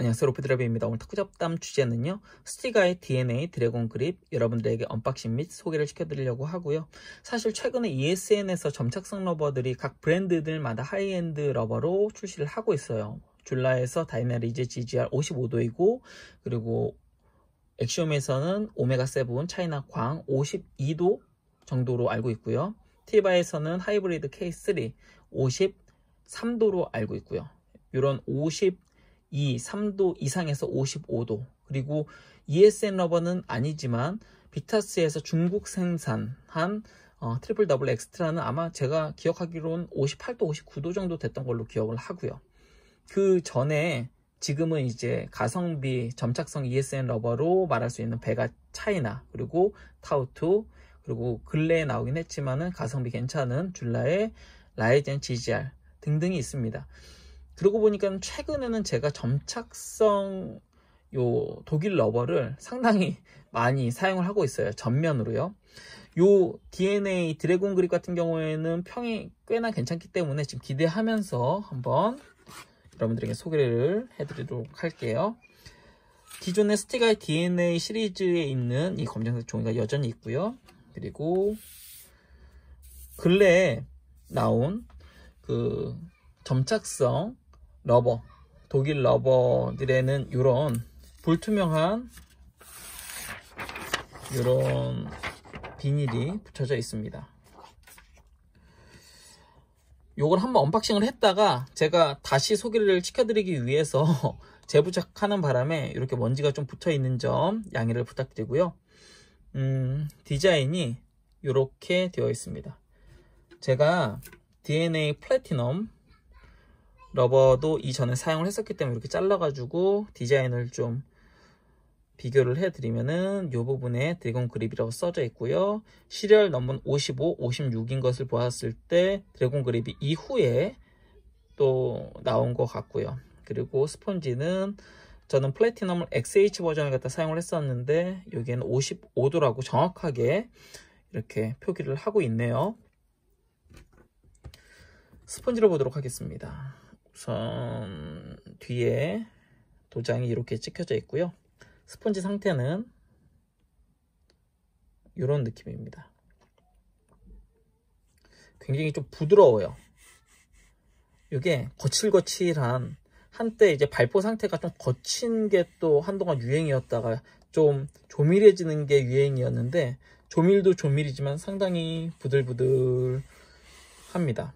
안녕하세요 로페드라비입니다. 오늘 탁구잡담 주제는요. 스티가의 DNA 드래곤 그립 여러분들에게 언박싱 및 소개를 시켜드리려고 하고요. 사실 최근에 ESN에서 점착성 러버들이 각 브랜드들마다 하이엔드 러버로 출시를 하고 있어요. 줄라에서 다이나리즈 GGR 55도이고 그리고 엑시움에서는 오메가7 차이나 광 52도 정도로 알고 있고요. 티바에서는 하이브리드 K3 53도로 알고 있고요. 이런 50 2, 3도 이상에서 55도 그리고 ESN 러버는 아니지만 비타스에서 중국 생산한 어, 트리플 더블 엑스트라는 아마 제가 기억하기로는 58도, 59도 정도 됐던 걸로 기억을 하고요. 그 전에 지금은 이제 가성비, 점착성 ESN 러버로 말할 수 있는 배가 차이나 그리고 타우투 그리고 근래에 나오긴 했지만은 가성비 괜찮은 줄라의 라이젠 GGR 등등이 있습니다. 그러고 보니까 최근에는 제가 점착성 요 독일 러버를 상당히 많이 사용을 하고 있어요. 전면으로요. 요 DNA 드래곤 그립 같은 경우에는 평이 꽤나 괜찮기 때문에 지금 기대하면서 한번 여러분들에게 소개를 해드리도록 할게요. 기존의 스티가의 DNA 시리즈에 있는 이 검정색 종이가 여전히 있고요. 그리고 근래에 나온 그 점착성 러버 독일 러버들에는 이런 불투명한 이런 비닐이 붙여져 있습니다 요걸 한번 언박싱을 했다가 제가 다시 소개를 시켜드리기 위해서 재부착하는 바람에 이렇게 먼지가 좀 붙어 있는 점 양해를 부탁드리고요 음, 디자인이 이렇게 되어 있습니다 제가 DNA 플래티넘 러버도 이전에 사용을 했었기 때문에 이렇게 잘라가지고 디자인을 좀 비교를 해드리면은 이 부분에 드래곤 그립이라고 써져 있고요. 시리얼 넘버 55, 56인 것을 보았을 때 드래곤 그립이 이후에 또 나온 것 같고요. 그리고 스펀지는 저는 플래티넘을 XH 버전을 갖다 사용을 했었는데 여기에는 55도라고 정확하게 이렇게 표기를 하고 있네요. 스펀지를 보도록 하겠습니다. 선 뒤에 도장이 이렇게 찍혀져 있고요. 스펀지 상태는 이런 느낌입니다. 굉장히 좀 부드러워요. 이게 거칠거칠한 한때 이제 발포 상태가 좀 거친 게 또 한동안 유행이었다가 좀 조밀해지는 게 유행이었는데 조밀도 조밀이지만 상당히 부들부들합니다.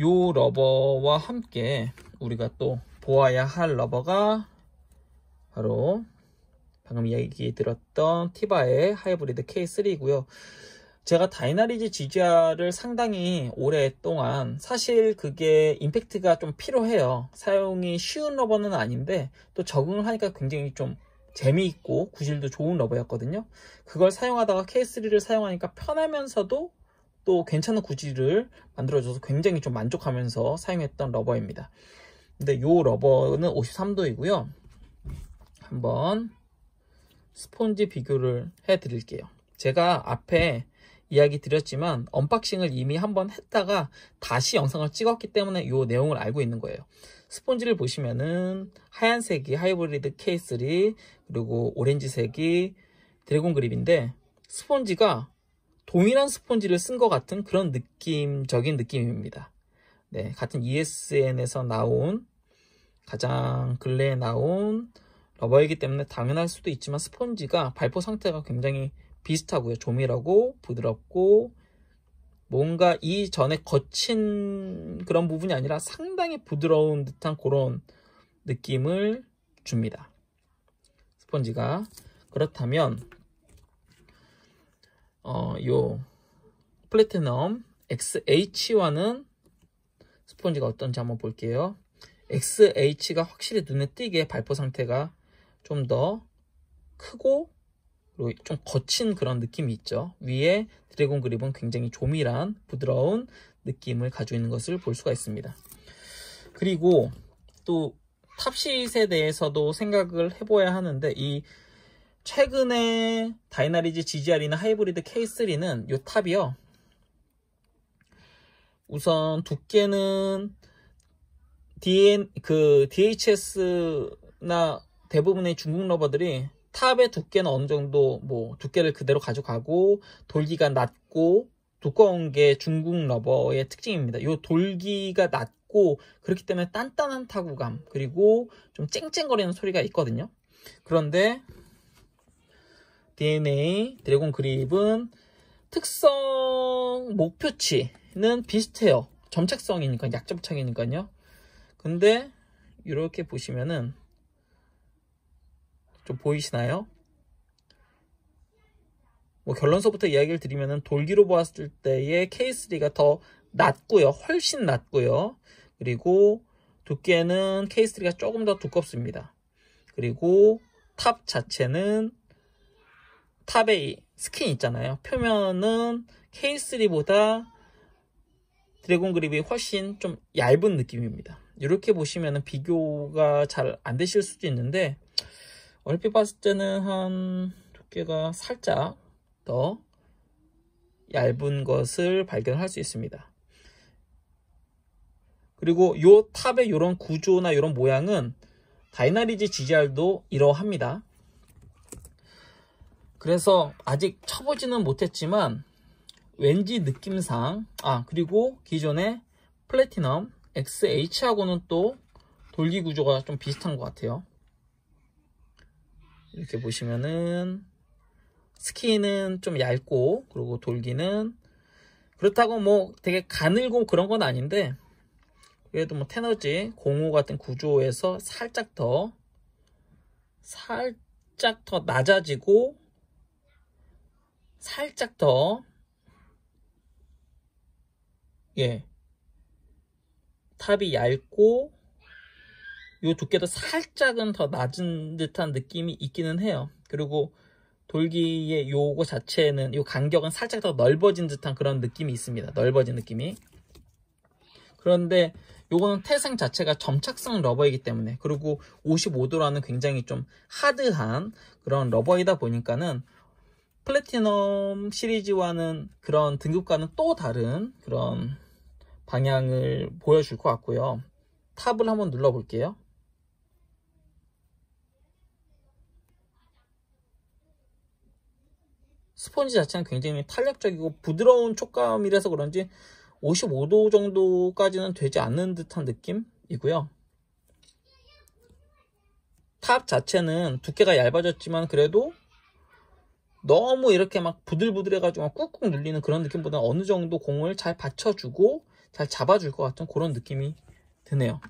요 러버와 함께 우리가 또 보아야 할 러버가 바로 방금 이야기 들었던 티바의 하이브리드 K3이고요. 제가 다이나리지 GGR을 상당히 오랫동안 사실 그게 임팩트가 좀 필요해요. 사용이 쉬운 러버는 아닌데 또 적응을 하니까 굉장히 좀 재미있고 구질도 좋은 러버였거든요. 그걸 사용하다가 K3를 사용하니까 편하면서도 또 괜찮은 구질을 만들어줘서 굉장히 좀 만족하면서 사용했던 러버입니다. 근데 요 러버는 53도이고요. 한번 스폰지 비교를 해드릴게요. 제가 앞에 이야기 드렸지만 언박싱을 이미 한번 했다가 다시 영상을 찍었기 때문에 요 내용을 알고 있는 거예요. 스폰지를 보시면은 하얀색이 하이브리드 K3 그리고 오렌지색이 드래곤 그립인데 스폰지가 동일한 스폰지를 쓴 것 같은 그런 느낌적인 느낌입니다. 네, 같은 ESN에서 나온 가장 근래에 나온 러버이기 때문에 당연할 수도 있지만 스폰지가 발포 상태가 굉장히 비슷하고요. 조밀하고 부드럽고 뭔가 이전에 거친 그런 부분이 아니라 상당히 부드러운 듯한 그런 느낌을 줍니다. 스펀지가 그렇다면 어, 요 플래티넘 XH와는 스펀지가 어떤지 한번 볼게요. XH가 확실히 눈에 띄게 발포 상태가 좀 더 크고 좀 거친 그런 느낌이 있죠. 위에 드래곤 그립은 굉장히 조밀한 부드러운 느낌을 가지고 있는 것을 볼 수가 있습니다. 그리고 또 탑시에 대해서도 생각을 해봐야 하는데 이 최근에 다이나리즈 GGR이나 하이브리드 K3는 요 탑이요. 우선 두께는 DN, 그 DHS나 대부분의 중국 러버들이 탑의 두께는 어느 정도 뭐 두께를 그대로 가져가고 돌기가 낮고 두꺼운 게 중국 러버의 특징입니다. 이 돌기가 낮고 그렇기 때문에 단단한 타구감 그리고 좀 쨍쨍거리는 소리가 있거든요. 그런데 DNA 드래곤 그립은 특성 목표치는 비슷해요. 점착성이니까 약점착이니까요. 근데 이렇게 보시면은 좀 보이시나요? 뭐 결론서부터 이야기를 드리면은 돌기로 보았을 때의 K3가 더 낮고요. 훨씬 낮고요. 그리고 두께는 K3가 조금 더 두껍습니다. 그리고 탑 자체는 탑에 스킨 있잖아요. 표면은 K3보다 드래곤 그립이 훨씬 좀 얇은 느낌입니다. 이렇게 보시면 비교가 잘 안 되실 수도 있는데 얼핏 봤을 때는 한 두께가 살짝 더 얇은 것을 발견할 수 있습니다. 그리고 요 탑의 이런 구조나 이런 모양은 다이나리지 GR도 이러합니다. 그래서 아직 쳐보지는 못했지만 왠지 느낌상 아 그리고 기존의 플래티넘 XH하고는 또 돌기 구조가 좀 비슷한 것 같아요 이렇게 보시면은 스키는 좀 얇고 그리고 돌기는 그렇다고 뭐 되게 가늘고 그런 건 아닌데 그래도 뭐 테너지 공호 같은 구조에서 살짝 더 살짝 더 낮아지고 살짝 더, 예, 탑이 얇고, 이 두께도 살짝은 더 낮은 듯한 느낌이 있기는 해요. 그리고 돌기의 요거 자체는, 요 간격은 살짝 더 넓어진 듯한 그런 느낌이 있습니다. 넓어진 느낌이. 그런데 요거는 태생 자체가 점착성 러버이기 때문에 그리고 55도라는 굉장히 좀 하드한 그런 러버이다 보니까는 플래티넘 시리즈와는 그런 등급과는 또 다른 그런 방향을 보여줄 것 같고요. 탑을 한번 눌러볼게요. 스펀지 자체는 굉장히 탄력적이고 부드러운 촉감이라서 그런지 55도 정도까지는 되지 않는 듯한 느낌이고요. 탑 자체는 두께가 얇아졌지만 그래도 너무 이렇게 막 부들부들해가지고 막 꾹꾹 눌리는 그런 느낌보다 어느 정도 공을 잘 받쳐주고 잘 잡아줄 것 같은 그런 느낌이 드네요.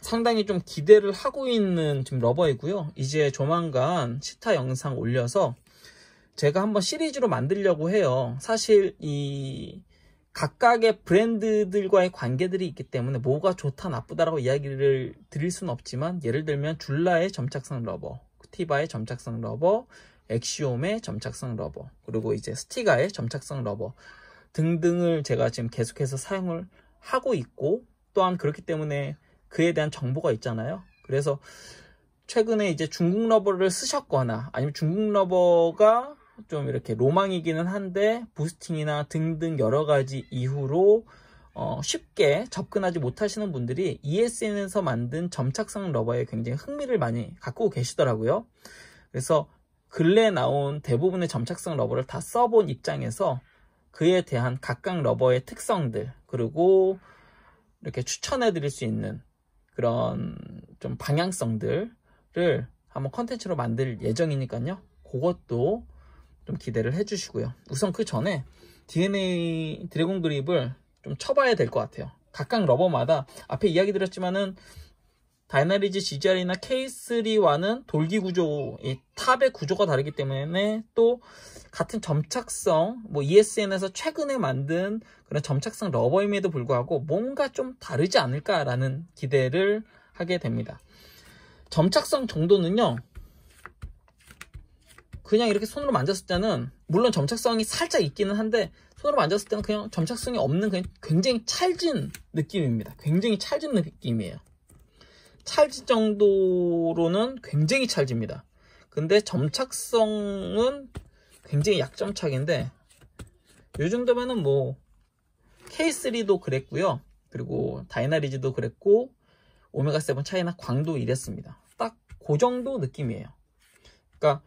상당히 좀 기대를 하고 있는 지금 러버이고요. 이제 조만간 시타 영상 올려서 제가 한번 시리즈로 만들려고 해요. 사실 이 각각의 브랜드들과의 관계들이 있기 때문에 뭐가 좋다 나쁘다라고 이야기를 드릴 수는 없지만 예를 들면 줄라의 점착성 러버 캡티바의 점착성 러버, 엑시옴의 점착성 러버, 그리고 이제 스티가의 점착성 러버 등등을 제가 지금 계속해서 사용을 하고 있고 또한 그렇기 때문에 그에 대한 정보가 있잖아요. 그래서 최근에 이제 중국 러버를 쓰셨거나 아니면 중국 러버가 좀 이렇게 로망이기는 한데 부스팅이나 등등 여러 가지 이후로 어, 쉽게 접근하지 못하시는 분들이 ESN에서 만든 점착성 러버에 굉장히 흥미를 많이 갖고 계시더라고요. 그래서 근래 나온 대부분의 점착성 러버를 다 써본 입장에서 그에 대한 각각 러버의 특성들 그리고 이렇게 추천해 드릴 수 있는 그런 좀 방향성들을 한번 컨텐츠로 만들 예정이니까요. 그것도 좀 기대를 해주시고요. 우선 그 전에 DNA 드래곤 그립을 좀 쳐봐야 될 것 같아요. 각각 러버마다 앞에 이야기 드렸지만은 다이나리지 GGR이나 K3와는 돌기 구조, 이 탑의 구조가 다르기 때문에 또 같은 점착성, 뭐 ESN에서 최근에 만든 그런 점착성 러버임에도 불구하고 뭔가 좀 다르지 않을까라는 기대를 하게 됩니다. 점착성 정도는요, 그냥 이렇게 손으로 만졌을 때는 물론 점착성이 살짝 있기는 한데 손으로 만졌을 때는 그냥 점착성이 없는 그냥 굉장히 찰진 느낌입니다. 굉장히 찰진 느낌이에요. 찰지 정도로는 굉장히 찰집니다. 근데 점착성은 굉장히 약점착인데 이 정도면은 뭐 K3도 그랬고요. 그리고 다이나리즈도 그랬고 오메가7 차이나 광도 이랬습니다. 딱 그 정도 느낌이에요. 그러니까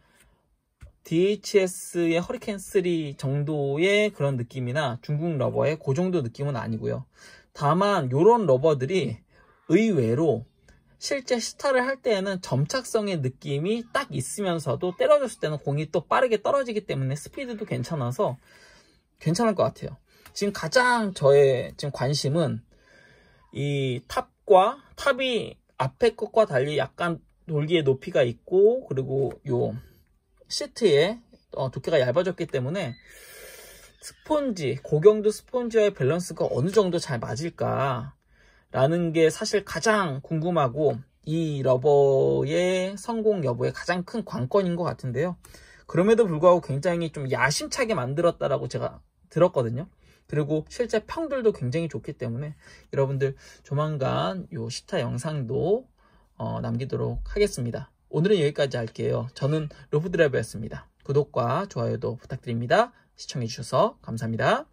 DHS의 허리케인 3 정도의 그런 느낌이나 중국 러버의 그 정도 느낌은 아니고요. 다만 이런 러버들이 의외로 실제 시타를 할 때에는 점착성의 느낌이 딱 있으면서도 때려줬을 때는 공이 또 빠르게 떨어지기 때문에 스피드도 괜찮아서 괜찮을 것 같아요. 지금 가장 저의 지금 관심은 이 탑과 탑이 앞에 것과 달리 약간 돌기의 높이가 있고 그리고 요 시트의 어, 두께가 얇아졌기 때문에 스폰지, 고경도 스폰지와의 밸런스가 어느 정도 잘 맞을까 라는 게 사실 가장 궁금하고 이 러버의 성공 여부에 가장 큰 관건인 것 같은데요. 그럼에도 불구하고 굉장히 좀 야심차게 만들었다라고 제가 들었거든요. 그리고 실제 평들도 굉장히 좋기 때문에 여러분들 조만간 이 시타 영상도 어 남기도록 하겠습니다. 오늘은 여기까지 할게요. 저는 로브드라이브였습니다. 구독과 좋아요도 부탁드립니다. 시청해주셔서 감사합니다.